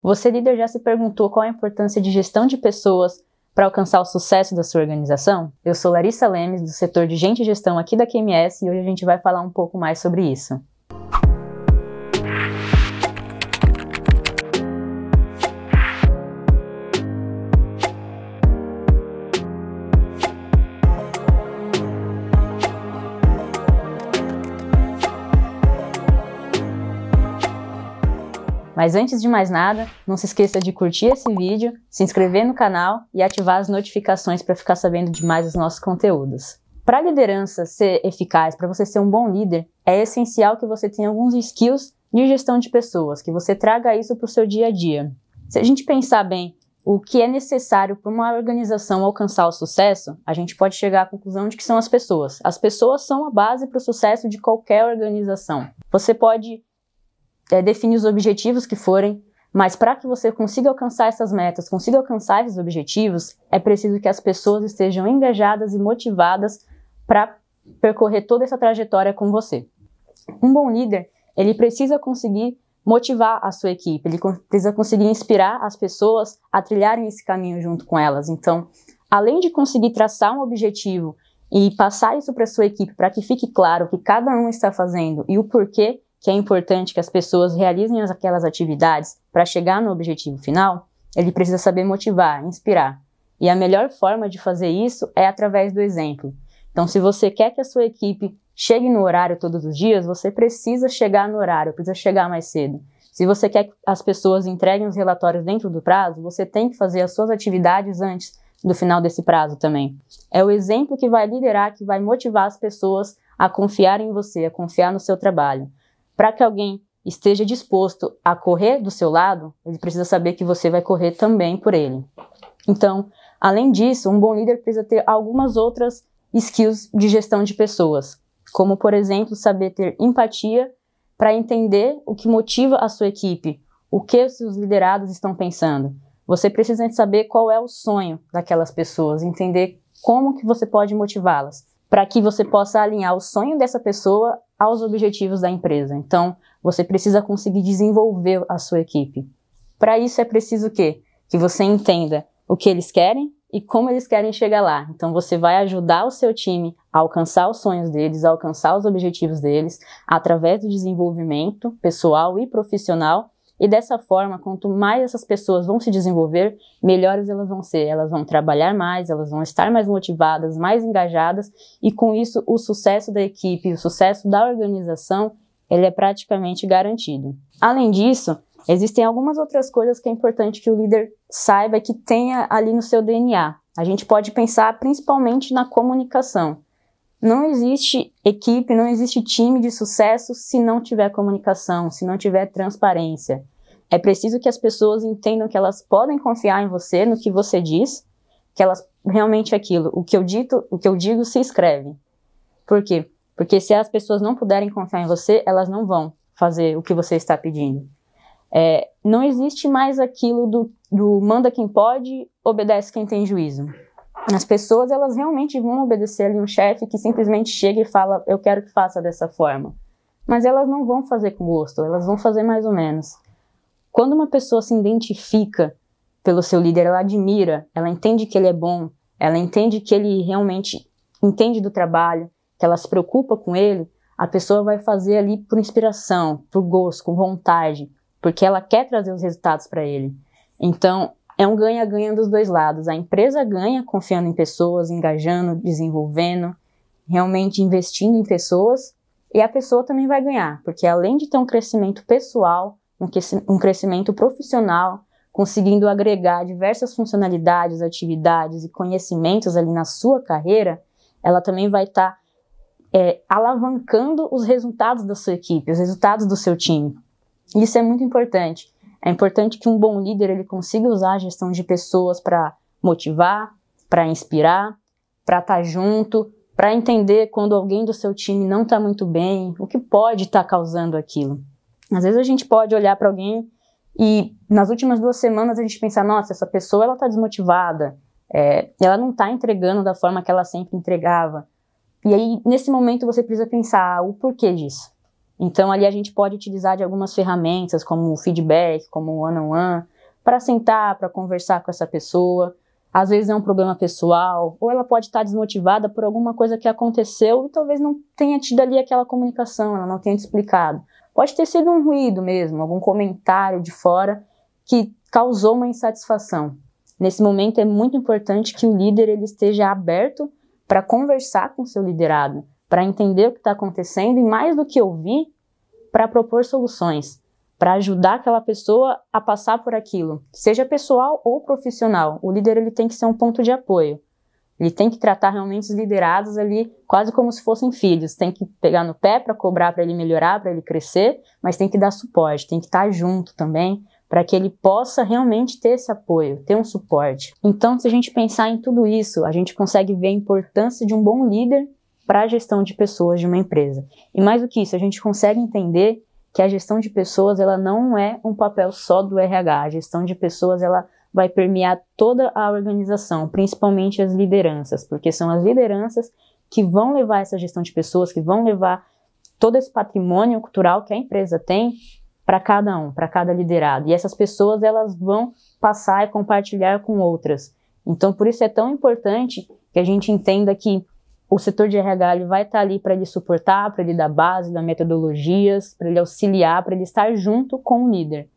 Você, líder, já se perguntou qual a importância de gestão de pessoas para alcançar o sucesso da sua organização? Eu sou Larissa Lemes, do setor de Gente e Gestão aqui da QMS, e hoje a gente vai falar um pouco mais sobre isso. Mas antes de mais nada, não se esqueça de curtir esse vídeo, se inscrever no canal e ativar as notificações para ficar sabendo de mais os nossos conteúdos. Para a liderança ser eficaz, para você ser um bom líder, é essencial que você tenha alguns skills de gestão de pessoas, que você traga isso para o seu dia a dia. Se a gente pensar bem o que é necessário para uma organização alcançar o sucesso, a gente pode chegar à conclusão de que são as pessoas. As pessoas são a base para o sucesso de qualquer organização. Você pode é, define os objetivos que forem, mas para que você consiga alcançar essas metas, consiga alcançar esses objetivos, é preciso que as pessoas estejam engajadas e motivadas para percorrer toda essa trajetória com você. Um bom líder, ele precisa conseguir motivar a sua equipe, ele precisa conseguir inspirar as pessoas a trilharem esse caminho junto com elas. Então, além de conseguir traçar um objetivo e passar isso para sua equipe para que fique claro o que cada um está fazendo e o porquê, que é importante que as pessoas realizem aquelas atividades para chegar no objetivo final, ele precisa saber motivar, inspirar. E a melhor forma de fazer isso é através do exemplo. Então, se você quer que a sua equipe chegue no horário todos os dias, você precisa chegar no horário, precisa chegar mais cedo. Se você quer que as pessoas entreguem os relatórios dentro do prazo, você tem que fazer as suas atividades antes do final desse prazo também. É o exemplo que vai liderar, que vai motivar as pessoas a confiar em você, a confiar no seu trabalho. Para que alguém esteja disposto a correr do seu lado, ele precisa saber que você vai correr também por ele. Então, além disso, um bom líder precisa ter algumas outras skills de gestão de pessoas, como, por exemplo, saber ter empatia para entender o que motiva a sua equipe, o que os seus liderados estão pensando. Você precisa saber qual é o sonho daquelas pessoas, entender como que você pode motivá-las, para que você possa alinhar o sonho dessa pessoa aos objetivos da empresa. Então, você precisa conseguir desenvolver a sua equipe. Para isso é preciso o quê? Que você entenda o que eles querem e como eles querem chegar lá. Então você vai ajudar o seu time a alcançar os sonhos deles, a alcançar os objetivos deles através do desenvolvimento pessoal e profissional e dessa forma, quanto mais essas pessoas vão se desenvolver, melhores elas vão ser. Elas vão trabalhar mais, elas vão estar mais motivadas, mais engajadas, e com isso o sucesso da equipe, o sucesso da organização, ele é praticamente garantido. Além disso, existem algumas outras coisas que é importante que o líder saiba que tenha ali no seu DNA. A gente pode pensar principalmente na comunicação. Não existe equipe, não existe time de sucesso se não tiver comunicação, se não tiver transparência. É preciso que as pessoas entendam que elas podem confiar em você, no que você diz, que elas realmente é aquilo, o que eu dito, o que eu digo se escreve. Por quê? Porque se as pessoas não puderem confiar em você, elas não vão fazer o que você está pedindo. É, não existe mais aquilo do, do manda quem pode, obedece quem tem juízo as pessoas elas realmente vão obedecer ali um chefe que simplesmente chega e fala eu quero que faça dessa forma mas elas não vão fazer com gosto elas vão fazer mais ou menos quando uma pessoa se identifica pelo seu líder ela admira ela entende que ele é bom ela entende que ele realmente entende do trabalho que ela se preocupa com ele a pessoa vai fazer ali por inspiração por gosto com vontade porque ela quer trazer os resultados para ele então é um ganha-ganha dos dois lados. A empresa ganha confiando em pessoas, engajando, desenvolvendo, realmente investindo em pessoas, e a pessoa também vai ganhar, porque além de ter um crescimento pessoal, um crescimento profissional, conseguindo agregar diversas funcionalidades, atividades e conhecimentos ali na sua carreira, ela também vai estar tá, é, alavancando os resultados da sua equipe, os resultados do seu time. Isso é muito importante. É importante que um bom líder ele consiga usar a gestão de pessoas para motivar, para inspirar, para estar tá junto, para entender quando alguém do seu time não está muito bem, o que pode estar tá causando aquilo. Às vezes a gente pode olhar para alguém e nas últimas duas semanas a gente pensar, nossa, essa pessoa ela está desmotivada, é, ela não está entregando da forma que ela sempre entregava. E aí nesse momento você precisa pensar ah, o porquê disso. Então, ali a gente pode utilizar de algumas ferramentas, como o feedback, como o one-on-one, para sentar, para conversar com essa pessoa. Às vezes é um problema pessoal, ou ela pode estar desmotivada por alguma coisa que aconteceu e talvez não tenha tido ali aquela comunicação, ela não tenha te explicado. Pode ter sido um ruído mesmo, algum comentário de fora que causou uma insatisfação. Nesse momento é muito importante que o líder ele esteja aberto para conversar com seu liderado, para entender o que está acontecendo e, mais do que ouvir, para propor soluções, para ajudar aquela pessoa a passar por aquilo, seja pessoal ou profissional. O líder ele tem que ser um ponto de apoio. Ele tem que tratar realmente os liderados ali quase como se fossem filhos. Tem que pegar no pé para cobrar para ele melhorar, para ele crescer, mas tem que dar suporte, tem que estar tá junto também para que ele possa realmente ter esse apoio, ter um suporte. Então, se a gente pensar em tudo isso, a gente consegue ver a importância de um bom líder para a gestão de pessoas de uma empresa. E mais do que isso, a gente consegue entender que a gestão de pessoas ela não é um papel só do RH. A gestão de pessoas ela vai permear toda a organização, principalmente as lideranças, porque são as lideranças que vão levar essa gestão de pessoas, que vão levar todo esse patrimônio cultural que a empresa tem para cada um, para cada liderado. E essas pessoas elas vão passar e compartilhar com outras. Então, por isso é tão importante que a gente entenda que o setor de RH ele vai estar tá ali para ele suportar, para ele dar base, dar metodologias, para ele auxiliar, para ele estar junto com o líder.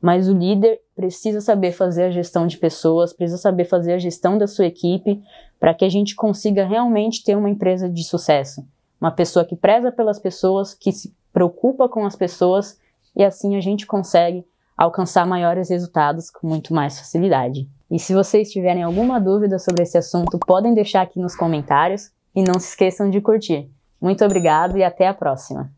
Mas o líder precisa saber fazer a gestão de pessoas, precisa saber fazer a gestão da sua equipe, para que a gente consiga realmente ter uma empresa de sucesso. Uma pessoa que preza pelas pessoas, que se preocupa com as pessoas, e assim a gente consegue alcançar maiores resultados com muito mais facilidade. E se vocês tiverem alguma dúvida sobre esse assunto, podem deixar aqui nos comentários e não se esqueçam de curtir. Muito obrigado e até a próxima!